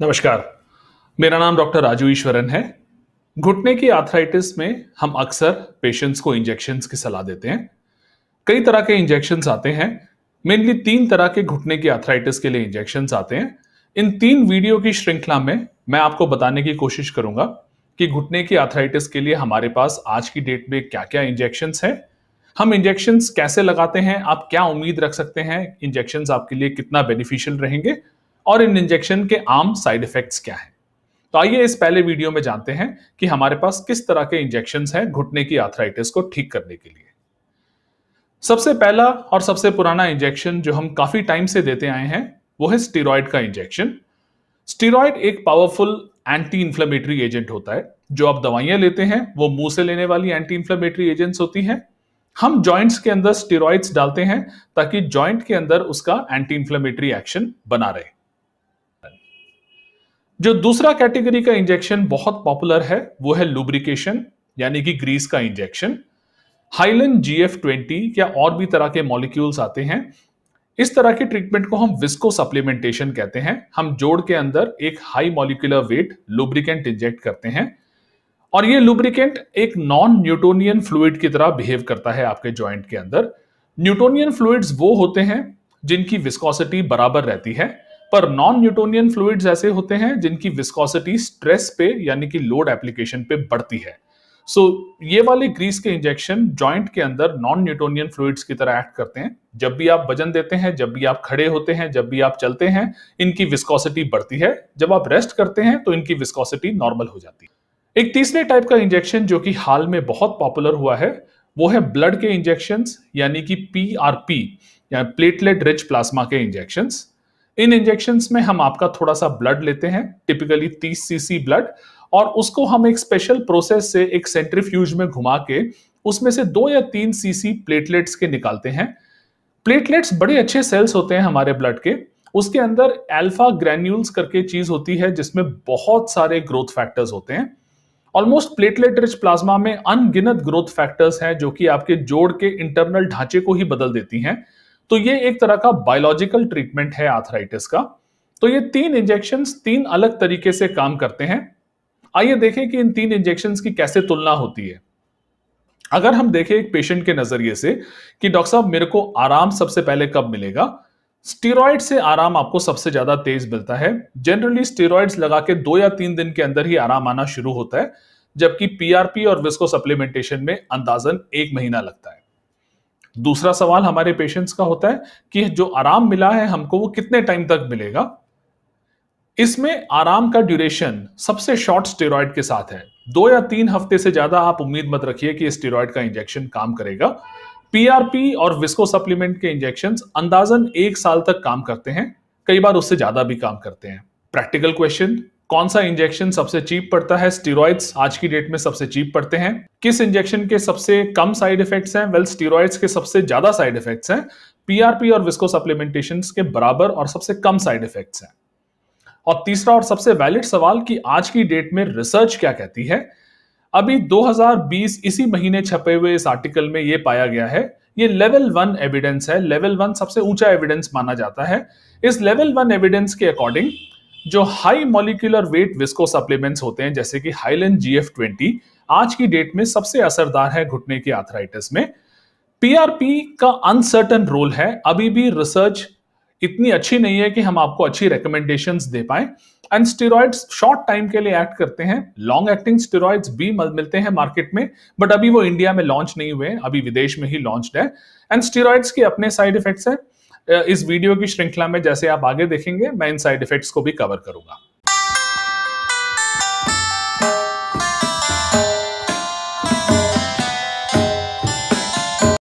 नमस्कार मेरा नाम डॉक्टर राजू ईश्वरन है घुटने की आर्थराइटिस में हम अक्सर पेशेंट्स को इंजेक्शन की सलाह देते हैं कई तरह के इंजेक्शन आते हैं मेनली तीन तरह के घुटने की आर्थराइटिस के लिए इंजेक्शन आते हैं इन तीन वीडियो की श्रृंखला में मैं आपको बताने की कोशिश करूंगा कि घुटने की आर्थराइटिस के लिए हमारे पास आज की डेट में क्या क्या इंजेक्शन हैं हम इंजेक्शन कैसे लगाते हैं आप क्या उम्मीद रख सकते हैं इंजेक्शन आपके लिए कितना बेनिफिशियल रहेंगे और इन इंजेक्शन के आम साइड इफेक्ट्स क्या है तो आइए इस पहले वीडियो में जानते हैं कि हमारे पास किस तरह के इंजेक्शन हैं घुटने की आर्थराइटिस को ठीक करने के लिए सबसे पहला और सबसे पुराना इंजेक्शन जो हम काफी टाइम से देते आए हैं वो है स्टीरॉयड का इंजेक्शन स्टीरॉयड एक पावरफुल एंटी इंफ्लेमेटरी एजेंट होता है जो आप दवाइयां लेते हैं वो मुंह से लेने वाली एंटी इंफ्लेमेटरी एजेंट्स होती हैं हम जॉइंट्स के अंदर स्टेरॉइड्स डालते हैं ताकि जॉइंट के अंदर उसका एंटी इंफ्लेमेटरी एक्शन बना रहे जो दूसरा कैटेगरी का इंजेक्शन बहुत पॉपुलर है वो है लुब्रिकेशन यानी कि ग्रीस का injection Hylan G F twenty या और भी तरह के मॉलिक्यूल्स आते हैं इस तरह के ट्रीटमेंट को हम विस्को सप्लीमेंटेशन कहते हैं हम जोड़ के अंदर एक high molecular weight lubricant inject करते हैं और ये लुब्रिकेंट एक नॉन न्यूटोनियन फ्लूड की तरह बिहेव करता है आपके ज्वाइंट के अंदर न्यूटोनियन फ्लूड्स वो होते हैं जिनकी विस्कोसिटी बराबर रहती है पर नॉन न्यूटोनियन फ्लूड्स ऐसे होते हैं जिनकी विस्कोसिटी स्ट्रेस पे यानी कि लोड एप्लीकेशन पे बढ़ती है सो so, ये वाले ग्रीस के इंजेक्शन जॉइंट के अंदर नॉन न्यूटोनियन फ्लूड्स की तरह एक्ट करते हैं जब भी आप वजन देते हैं जब भी आप खड़े होते हैं जब भी आप चलते हैं इनकी विस्कोसिटी बढ़ती है जब आप रेस्ट करते हैं तो इनकी विस्कोसिटी नॉर्मल हो जाती है एक तीसरे टाइप का इंजेक्शन जो कि हाल में बहुत पॉपुलर हुआ है वो है ब्लड के इंजेक्शन यानी कि पी आर पी या प्लेटलेट रिच प्लाज्मा के इंजेक्शंस इन इंजेक्शन में हम आपका थोड़ा सा ब्लड लेते हैं टिपिकली 30 सीसी ब्लड और उसको हम एक स्पेशल प्रोसेस से एक सेंट्रीफ्यूज में घुमा के उसमें से दो या तीन सीसी प्लेटलेट्स के निकालते हैं प्लेटलेट्स बड़े अच्छे सेल्स होते हैं हमारे ब्लड के उसके अंदर एल्फा ग्रैन्यूल्स करके चीज होती है जिसमें बहुत सारे ग्रोथ फैक्टर्स होते हैं ऑलमोस्ट प्लेटलेट रिच प्लाज्मा में अनगिनत ग्रोथ फैक्टर्स हैं जो कि आपके जोड़ के इंटरनल ढांचे को ही बदल देती हैं तो ये एक तरह का बायोलॉजिकल ट्रीटमेंट है आर्थराइटिस का तो ये तीन इंजेक्शन तीन अलग तरीके से काम करते हैं आइए देखें कि इन तीन इंजेक्शन की कैसे तुलना होती है अगर हम देखें एक पेशेंट के नजरिए से कि डॉक्टर साहब मेरे को आराम सबसे पहले कब मिलेगा स्टीरॉयड से आराम आपको सबसे ज्यादा तेज मिलता है जनरली स्टीरॉयड्स लगा के दो या तीन दिन के अंदर ही आराम आना शुरू होता है जबकि पीआरपी और विस्को सप्लीमेंटेशन में अंदाजन एक महीना लगता है दूसरा सवाल हमारे पेशेंट्स का होता है कि जो आराम मिला है हमको वो कितने टाइम तक मिलेगा इसमें आराम का ड्यूरेशन सबसे शॉर्ट स्टेरॉयड के साथ है दो या तीन हफ्ते से ज्यादा आप उम्मीद मत रखिए कि स्टेरॉयड का इंजेक्शन काम करेगा पीआरपी और विस्को सप्लीमेंट के इंजेक्शन अंदाजन एक साल तक काम करते हैं कई बार उससे ज्यादा भी काम करते हैं प्रैक्टिकल क्वेश्चन कौन सा इंजेक्शन सबसे चीप पड़ता है स्टीरॉइड्स आज की डेट में सबसे चीप पड़ते हैं किस इंजेक्शन के सबसे कम साइड इफेक्ट्स हैं वेल स्टीरॉइड्स के सबसे ज्यादा साइड इफेक्ट्स हैं पीआरपी और विस्को सप्लीमेंटेशन के बराबर और सबसे कम साइड इफेक्ट्स हैं और तीसरा और सबसे वैलिड सवाल कि आज की डेट में रिसर्च क्या कहती है अभी 2020 इसी महीने छपे हुए इस आर्टिकल में ये पाया गया है ये लेवल वन एविडेंस है लेवल वन सबसे ऊंचा एविडेंस माना जाता है इस लेवल वन एविडेंस के अकॉर्डिंग जो high molecular weight visco supplements होते हैं जैसे कि हाइलन एफ ट्वेंटी आज की डेट में सबसे असरदार है घुटने की आर्थराइटिस में पीआरपी का अनसर्टन रोल है अभी भी रिसर्च इतनी अच्छी नहीं है कि हम आपको अच्छी रिकमेंडेशन दे पाए एंड स्टेरॉइड्स शॉर्ट टाइम के लिए एक्ट करते हैं लॉन्ग एक्टिंग स्टेरॉइड्स भी मिलते हैं मार्केट में बट अभी वो इंडिया में लॉन्च नहीं हुए अभी विदेश में ही लॉन्च है एंड स्टेरॉइड्स के अपने साइड इफेक्ट्स हैं इस वीडियो की श्रृंखला में जैसे आप आगे देखेंगे मैं इन साइड इफेक्ट्स को भी कवर करूंगा